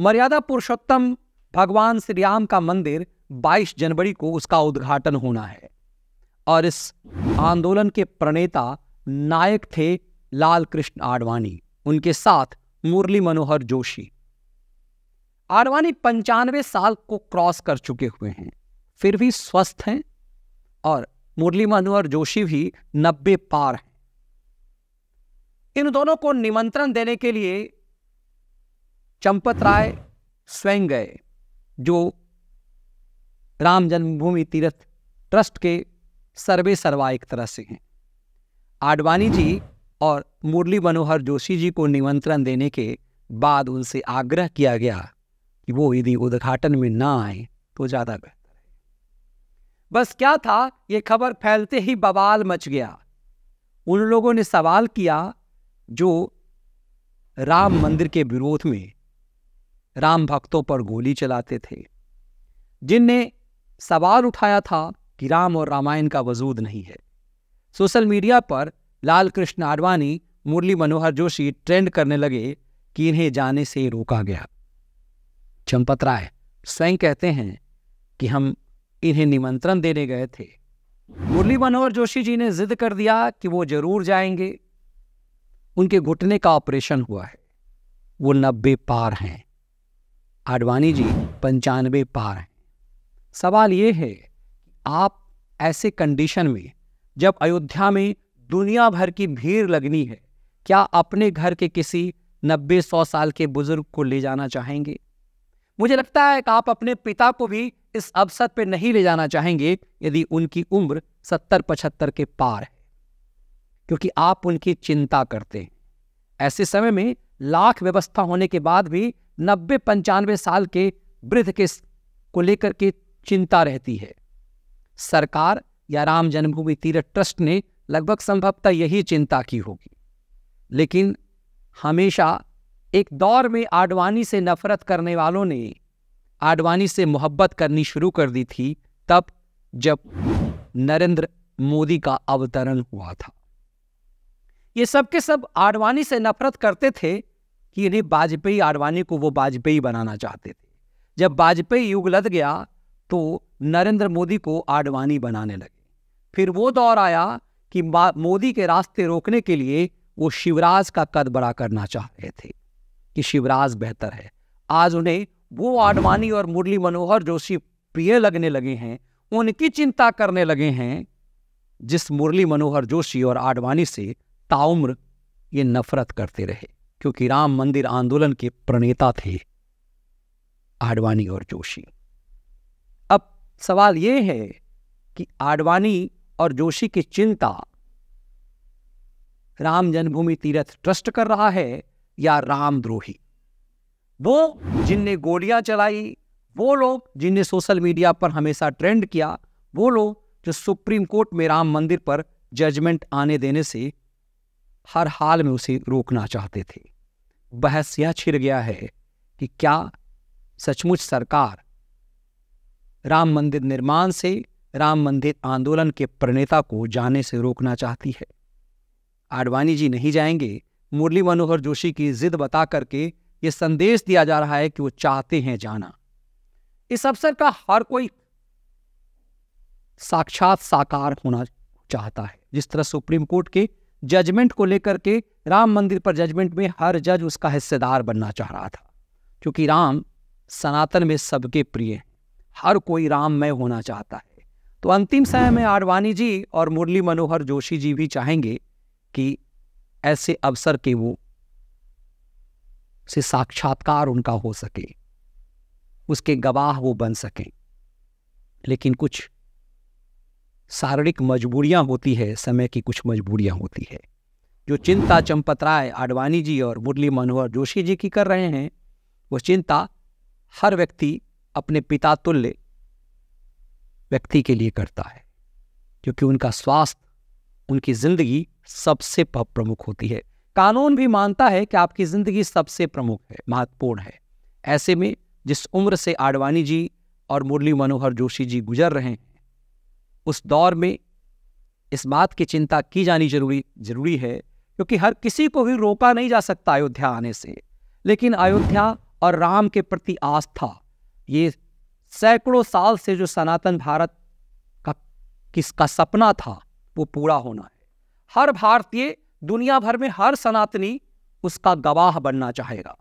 मर्यादा पुरुषोत्तम भगवान श्री राम का मंदिर 22 जनवरी को उसका उद्घाटन होना है और इस आंदोलन के प्रणेता नायक थे लाल कृष्ण आडवाणी उनके साथ मुरली मनोहर जोशी आडवाणी पंचानवे साल को क्रॉस कर चुके हुए हैं फिर भी स्वस्थ हैं और मुरली मनोहर जोशी भी नब्बे पार हैं इन दोनों को निमंत्रण देने के लिए चंपत राय स्वयं गए जो राम जन्मभूमि तीर्थ ट्रस्ट के सर्वे सर्वा एक तरह से हैं आडवाणी जी और मुरली मनोहर जोशी जी को निमंत्रण देने के बाद उनसे आग्रह किया गया कि वो यदि उद्घाटन में ना आए तो ज़्यादा बेहतर है बस क्या था ये खबर फैलते ही बवाल मच गया उन लोगों ने सवाल किया जो राम मंदिर के विरोध में राम भक्तों पर गोली चलाते थे जिनने सवाल उठाया था कि राम और रामायण का वजूद नहीं है सोशल मीडिया पर लाल कृष्ण आडवाणी मुरली मनोहर जोशी ट्रेंड करने लगे कि इन्हें जाने से रोका गया चंपत राय स्वयं कहते हैं कि हम इन्हें निमंत्रण देने गए थे मुरली मनोहर जोशी जी ने जिद कर दिया कि वो जरूर जाएंगे उनके घुटने का ऑपरेशन हुआ है वो नब्बे पार हैं आडवाणी जी पंचानवे पार हैं सवाल ये है आप ऐसे कंडीशन में जब अयोध्या में दुनिया भर की भीड़ लगनी है क्या अपने घर के किसी नब्बे सौ साल के बुजुर्ग को ले जाना चाहेंगे मुझे लगता है कि आप अपने पिता को भी इस अवसर पर नहीं ले जाना चाहेंगे यदि उनकी उम्र सत्तर पचहत्तर के पार है क्योंकि आप उनकी चिंता करते हैं ऐसे समय में लाख व्यवस्था होने के बाद भी नब्बे पंचानवे साल के वृद्ध के को लेकर के चिंता रहती है सरकार या राम जन्मभूमि तीर्थ ट्रस्ट ने लगभग संभवतः यही चिंता की होगी लेकिन हमेशा एक दौर में आडवाणी से नफरत करने वालों ने आडवाणी से मोहब्बत करनी शुरू कर दी थी तब जब नरेंद्र मोदी का अवतरण हुआ था ये सब सब आडवाणी से नफरत करते थे कि इन्हें वाजपेयी आडवाणी को वो वाजपेयी बनाना चाहते थे जब वाजपेयी युग लद गया तो नरेंद्र मोदी को आडवाणी बनाने लगे फिर वो दौर आया कि मोदी के रास्ते रोकने के लिए वो शिवराज का कद बड़ा करना चाह रहे थे कि शिवराज बेहतर है आज उन्हें वो आडवाणी और मुरली मनोहर जोशी प्रिय लगने लगे हैं उनकी चिंता करने लगे हैं जिस मुरली मनोहर जोशी और आडवाणी से ताउम्र ये नफरत करते रहे क्योंकि राम मंदिर आंदोलन के प्रणेता थे आडवाणी और जोशी अब सवाल यह है कि आडवाणी और जोशी की चिंता राम जन्मभूमि तीर्थ ट्रस्ट कर रहा है या रामद्रोही वो जिनने गोलियां चलाई वो लोग जिनने सोशल मीडिया पर हमेशा ट्रेंड किया वो लोग जो सुप्रीम कोर्ट में राम मंदिर पर जजमेंट आने देने से हर हाल में उसे रोकना चाहते थे बहस यह छिड़ गया है कि क्या सचमुच सरकार राम मंदिर निर्माण से राम मंदिर आंदोलन के प्रणेता को जाने से रोकना चाहती है आडवाणी जी नहीं जाएंगे मुरली मनोहर जोशी की जिद बता करके ये संदेश दिया जा रहा है कि वो चाहते हैं जाना इस अवसर का हर कोई साक्षात साकार होना चाहता है जिस तरह सुप्रीम कोर्ट के जजमेंट को लेकर के राम मंदिर पर जजमेंट में हर जज उसका हिस्सेदार बनना चाह रहा था क्योंकि राम सनातन में सबके प्रिय हैं हर कोई राममय होना चाहता है तो अंतिम समय में आडवाणी जी और मुरली मनोहर जोशी जी भी चाहेंगे कि ऐसे अवसर के वो से साक्षात्कार उनका हो सके उसके गवाह वो बन सकें लेकिन कुछ शारीरिक मजबूरियां होती है समय की कुछ मजबूरियां होती है जो चिंता चंपत राय आडवाणी जी और मुरली मनोहर जोशी जी की कर रहे हैं वो चिंता हर व्यक्ति अपने पिता तुल्य व्यक्ति के लिए करता है क्योंकि उनका स्वास्थ्य उनकी ज़िंदगी सबसे प्रमुख होती है कानून भी मानता है कि आपकी ज़िंदगी सबसे प्रमुख है महत्वपूर्ण है ऐसे में जिस उम्र से आडवाणी जी और मुरली मनोहर जोशी जी गुजर रहे हैं उस दौर में इस बात की चिंता की जानी जरूरी जरूरी है क्योंकि हर किसी को भी रोका नहीं जा सकता अयोध्या आने से लेकिन अयोध्या और राम के प्रति आस्था ये सैकड़ों साल से जो सनातन भारत का किसका सपना था वो पूरा होना है हर भारतीय दुनिया भर में हर सनातनी उसका गवाह बनना चाहेगा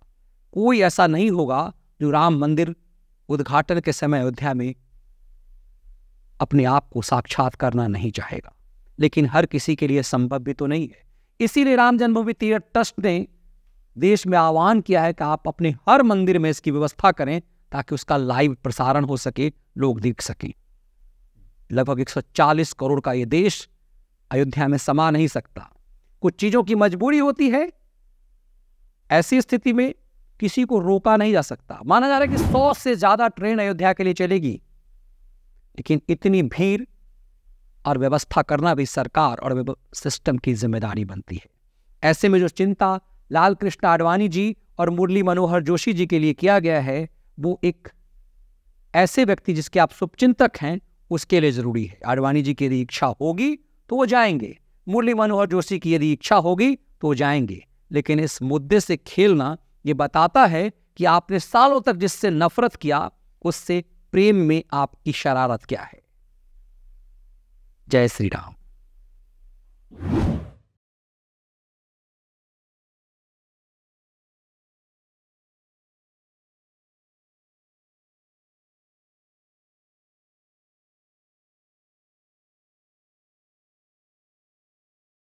कोई ऐसा नहीं होगा जो राम मंदिर उद्घाटन के समय अयोध्या में अपने आप को साक्षात करना नहीं चाहेगा लेकिन हर किसी के लिए संभव भी तो नहीं है इसीलिए राम जन्मभूमि तीर्थ ट्रस्ट ने देश में आह्वान किया है कि आप अपने हर मंदिर में इसकी व्यवस्था करें ताकि उसका लाइव प्रसारण हो सके लोग देख सकें लगभग 140 करोड़ का यह देश अयोध्या में समा नहीं सकता कुछ चीज़ों की मजबूरी होती है ऐसी स्थिति में किसी को रोका नहीं जा सकता माना जा रहा है कि 100 से ज़्यादा ट्रेन अयोध्या के लिए चलेगी लेकिन इतनी भीड़ और व्यवस्था करना भी सरकार और सिस्टम की जिम्मेदारी बनती है ऐसे में जो चिंता लाल कृष्ण आडवाणी जी और मुरली मनोहर जोशी जी के लिए किया गया है वो एक ऐसे व्यक्ति जिसके आप शुभचिंतक हैं उसके लिए ज़रूरी है आडवाणी जी की यदि इच्छा होगी तो वो जाएंगे मुरली मनोहर जोशी की यदि इच्छा होगी तो वो जाएंगे लेकिन इस मुद्दे से खेलना ये बताता है कि आपने सालों तक जिससे नफरत किया उससे प्रेम में आपकी शरारत क्या है जय श्री राम